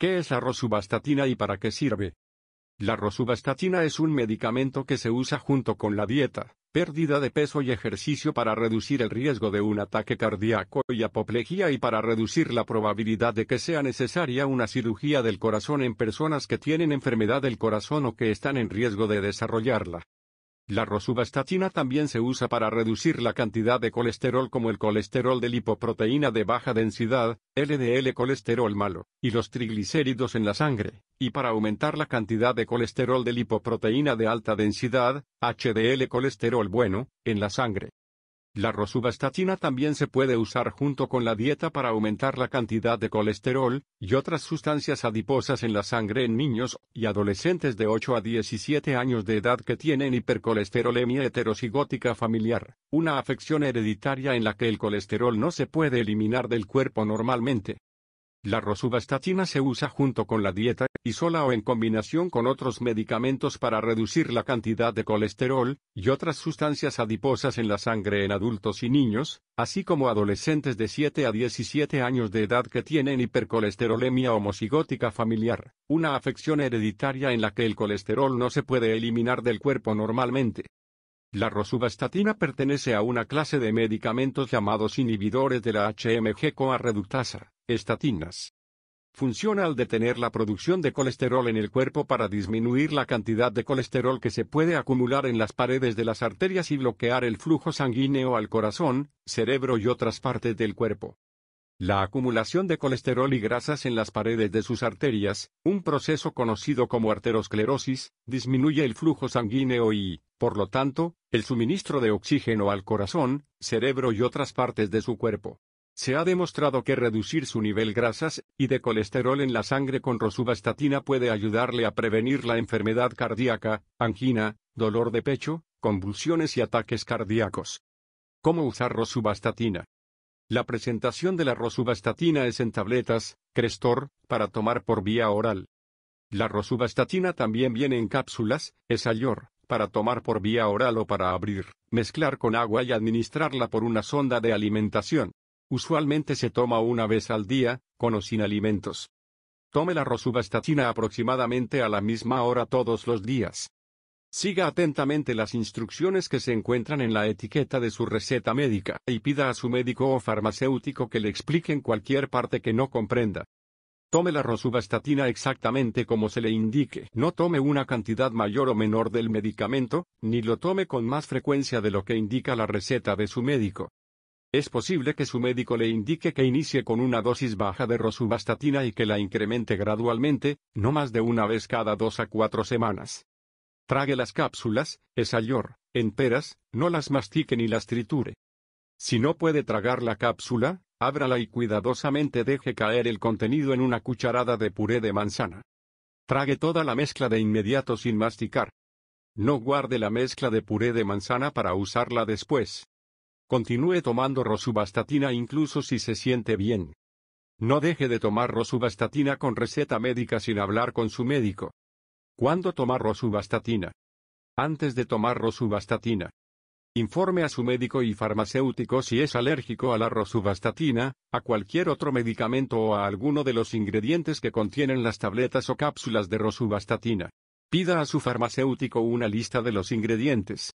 ¿Qué es la rosuvastatina y para qué sirve? La rosuvastatina es un medicamento que se usa junto con la dieta, pérdida de peso y ejercicio para reducir el riesgo de un ataque cardíaco y apoplejía y para reducir la probabilidad de que sea necesaria una cirugía del corazón en personas que tienen enfermedad del corazón o que están en riesgo de desarrollarla. La rosuvastatina también se usa para reducir la cantidad de colesterol como el colesterol de lipoproteína de baja densidad, LDL colesterol malo, y los triglicéridos en la sangre, y para aumentar la cantidad de colesterol de lipoproteína de alta densidad, HDL colesterol bueno, en la sangre. La rosuvastatina también se puede usar junto con la dieta para aumentar la cantidad de colesterol y otras sustancias adiposas en la sangre en niños y adolescentes de 8 a 17 años de edad que tienen hipercolesterolemia heterocigótica familiar, una afección hereditaria en la que el colesterol no se puede eliminar del cuerpo normalmente. La rosuvastatina se usa junto con la dieta, y sola o en combinación con otros medicamentos para reducir la cantidad de colesterol, y otras sustancias adiposas en la sangre en adultos y niños, así como adolescentes de 7 a 17 años de edad que tienen hipercolesterolemia homocigótica familiar, una afección hereditaria en la que el colesterol no se puede eliminar del cuerpo normalmente. La rosuvastatina pertenece a una clase de medicamentos llamados inhibidores de la HMG-CoA reductasa, Estatinas. Funciona al detener la producción de colesterol en el cuerpo para disminuir la cantidad de colesterol que se puede acumular en las paredes de las arterias y bloquear el flujo sanguíneo al corazón, cerebro y otras partes del cuerpo. La acumulación de colesterol y grasas en las paredes de sus arterias, un proceso conocido como arterosclerosis, disminuye el flujo sanguíneo y, por lo tanto, el suministro de oxígeno al corazón, cerebro y otras partes de su cuerpo. Se ha demostrado que reducir su nivel grasas y de colesterol en la sangre con rosuvastatina puede ayudarle a prevenir la enfermedad cardíaca, angina, dolor de pecho, convulsiones y ataques cardíacos. ¿Cómo usar rosuvastatina? La presentación de la rosuvastatina es en tabletas, Crestor, para tomar por vía oral. La rosuvastatina también viene en cápsulas, Esayor, para tomar por vía oral o para abrir, mezclar con agua y administrarla por una sonda de alimentación. Usualmente se toma una vez al día, con o sin alimentos. Tome la rosuvastatina aproximadamente a la misma hora todos los días. Siga atentamente las instrucciones que se encuentran en la etiqueta de su receta médica y pida a su médico o farmacéutico que le expliquen cualquier parte que no comprenda. Tome la rosuvastatina exactamente como se le indique. No tome una cantidad mayor o menor del medicamento, ni lo tome con más frecuencia de lo que indica la receta de su médico. Es posible que su médico le indique que inicie con una dosis baja de rosuvastatina y que la incremente gradualmente, no más de una vez cada dos a cuatro semanas. Trague las cápsulas, esayor, enteras, no las mastique ni las triture. Si no puede tragar la cápsula, ábrala y cuidadosamente deje caer el contenido en una cucharada de puré de manzana. Trague toda la mezcla de inmediato sin masticar. No guarde la mezcla de puré de manzana para usarla después. Continúe tomando rosuvastatina incluso si se siente bien. No deje de tomar rosuvastatina con receta médica sin hablar con su médico. ¿Cuándo tomar rosuvastatina? Antes de tomar rosuvastatina. Informe a su médico y farmacéutico si es alérgico a la rosuvastatina, a cualquier otro medicamento o a alguno de los ingredientes que contienen las tabletas o cápsulas de rosuvastatina. Pida a su farmacéutico una lista de los ingredientes.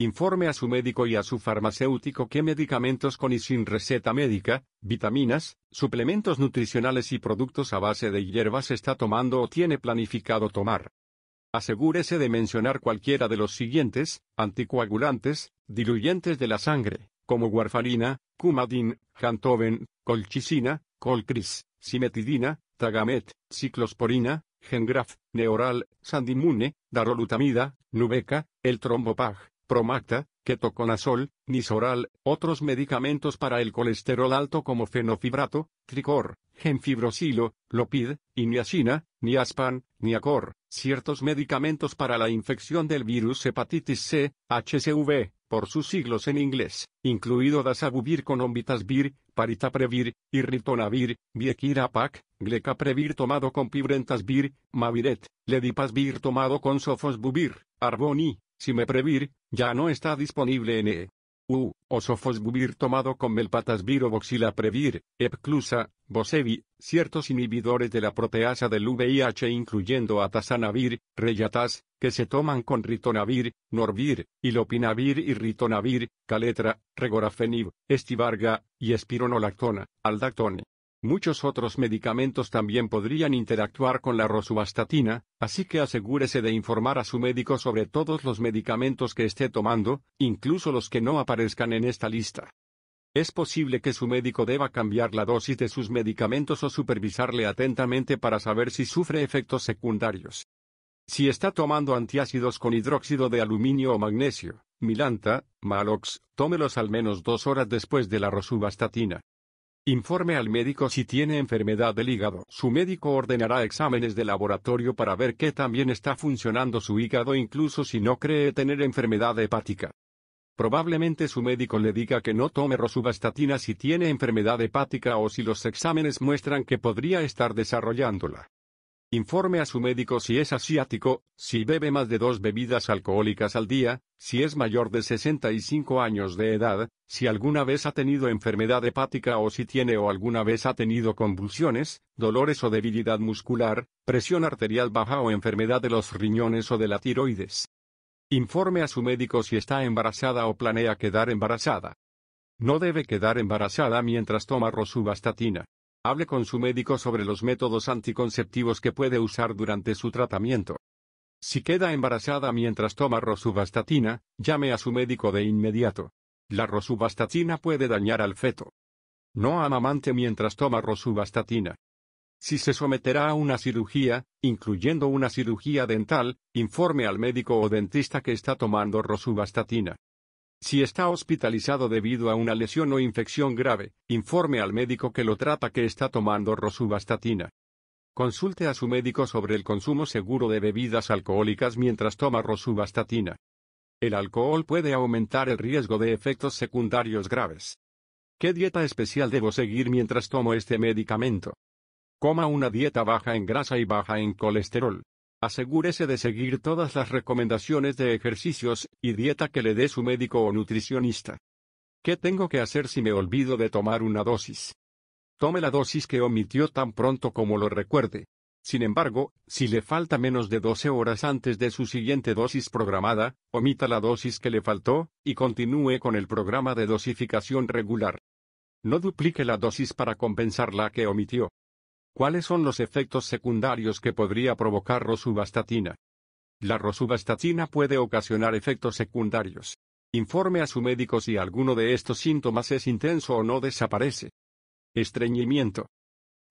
Informe a su médico y a su farmacéutico qué medicamentos con y sin receta médica, vitaminas, suplementos nutricionales y productos a base de hierbas está tomando o tiene planificado tomar. Asegúrese de mencionar cualquiera de los siguientes, anticoagulantes, diluyentes de la sangre, como warfarina, cumadin, jantoven, colchicina, colcris, cimetidina, tagamet, ciclosporina, gengraf, neoral, sandimune, darolutamida, nubeca, el trombopag, Promacta, ketoconazol, nisoral, otros medicamentos para el colesterol alto como fenofibrato, tricor, genfibrosilo, lopid, y niacina, niaspan, niacor, ciertos medicamentos para la infección del virus hepatitis C, HCV, por sus siglos en inglés, incluido dasabuvir con ombitasvir, paritaprevir, Irritonavir, Viequirapac, gleca glecaprevir tomado con pibrentasvir, maviret, ledipasvir tomado con sofosbuvir, arboni, previr, ya no está disponible en E. U, o tomado con melpatasvir o previr, Epclusa, Bosevi, ciertos inhibidores de la proteasa del VIH incluyendo atasanavir, reyatas, que se toman con ritonavir, norvir, ilopinavir y ritonavir, caletra, regorafenib, estivarga, y espironolactona, aldactone. Muchos otros medicamentos también podrían interactuar con la rosuvastatina, así que asegúrese de informar a su médico sobre todos los medicamentos que esté tomando, incluso los que no aparezcan en esta lista. Es posible que su médico deba cambiar la dosis de sus medicamentos o supervisarle atentamente para saber si sufre efectos secundarios. Si está tomando antiácidos con hidróxido de aluminio o magnesio, milanta, malox, tómelos al menos dos horas después de la rosuvastatina. Informe al médico si tiene enfermedad del hígado. Su médico ordenará exámenes de laboratorio para ver que también está funcionando su hígado incluso si no cree tener enfermedad hepática. Probablemente su médico le diga que no tome rosuvastatina si tiene enfermedad hepática o si los exámenes muestran que podría estar desarrollándola. Informe a su médico si es asiático, si bebe más de dos bebidas alcohólicas al día, si es mayor de 65 años de edad, si alguna vez ha tenido enfermedad hepática o si tiene o alguna vez ha tenido convulsiones, dolores o debilidad muscular, presión arterial baja o enfermedad de los riñones o de la tiroides. Informe a su médico si está embarazada o planea quedar embarazada. No debe quedar embarazada mientras toma rosuvastatina. Hable con su médico sobre los métodos anticonceptivos que puede usar durante su tratamiento. Si queda embarazada mientras toma rosuvastatina, llame a su médico de inmediato. La rosuvastatina puede dañar al feto. No amamante mientras toma rosuvastatina. Si se someterá a una cirugía, incluyendo una cirugía dental, informe al médico o dentista que está tomando rosuvastatina. Si está hospitalizado debido a una lesión o infección grave, informe al médico que lo trata que está tomando rosuvastatina. Consulte a su médico sobre el consumo seguro de bebidas alcohólicas mientras toma rosuvastatina. El alcohol puede aumentar el riesgo de efectos secundarios graves. ¿Qué dieta especial debo seguir mientras tomo este medicamento? Coma una dieta baja en grasa y baja en colesterol. Asegúrese de seguir todas las recomendaciones de ejercicios y dieta que le dé su médico o nutricionista. ¿Qué tengo que hacer si me olvido de tomar una dosis? Tome la dosis que omitió tan pronto como lo recuerde. Sin embargo, si le falta menos de 12 horas antes de su siguiente dosis programada, omita la dosis que le faltó, y continúe con el programa de dosificación regular. No duplique la dosis para compensar la que omitió. ¿Cuáles son los efectos secundarios que podría provocar rosuvastatina? La rosuvastatina puede ocasionar efectos secundarios. Informe a su médico si alguno de estos síntomas es intenso o no desaparece. Estreñimiento.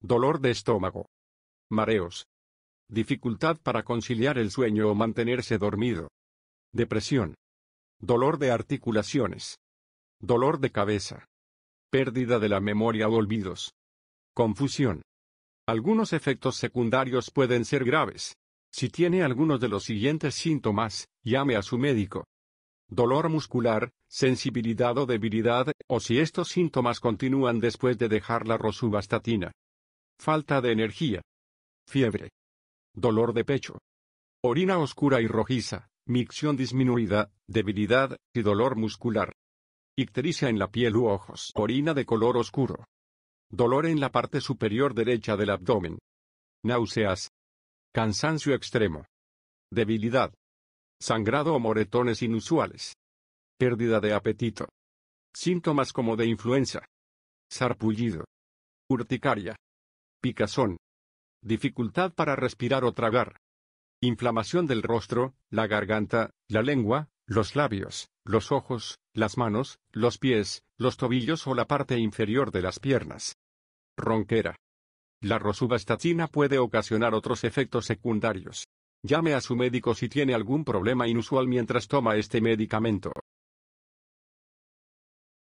Dolor de estómago. Mareos. Dificultad para conciliar el sueño o mantenerse dormido. Depresión. Dolor de articulaciones. Dolor de cabeza. Pérdida de la memoria o olvidos. Confusión. Algunos efectos secundarios pueden ser graves. Si tiene algunos de los siguientes síntomas, llame a su médico. Dolor muscular, sensibilidad o debilidad, o si estos síntomas continúan después de dejar la rosubastatina. Falta de energía. Fiebre. Dolor de pecho. Orina oscura y rojiza, micción disminuida, debilidad y dolor muscular. Ictericia en la piel u ojos. Orina de color oscuro dolor en la parte superior derecha del abdomen, náuseas, cansancio extremo, debilidad, sangrado o moretones inusuales, pérdida de apetito, síntomas como de influenza, sarpullido, urticaria, picazón, dificultad para respirar o tragar, inflamación del rostro, la garganta, la lengua, los labios, los ojos, las manos, los pies, los tobillos o la parte inferior de las piernas. Ronquera. La rosuvastatina puede ocasionar otros efectos secundarios. Llame a su médico si tiene algún problema inusual mientras toma este medicamento.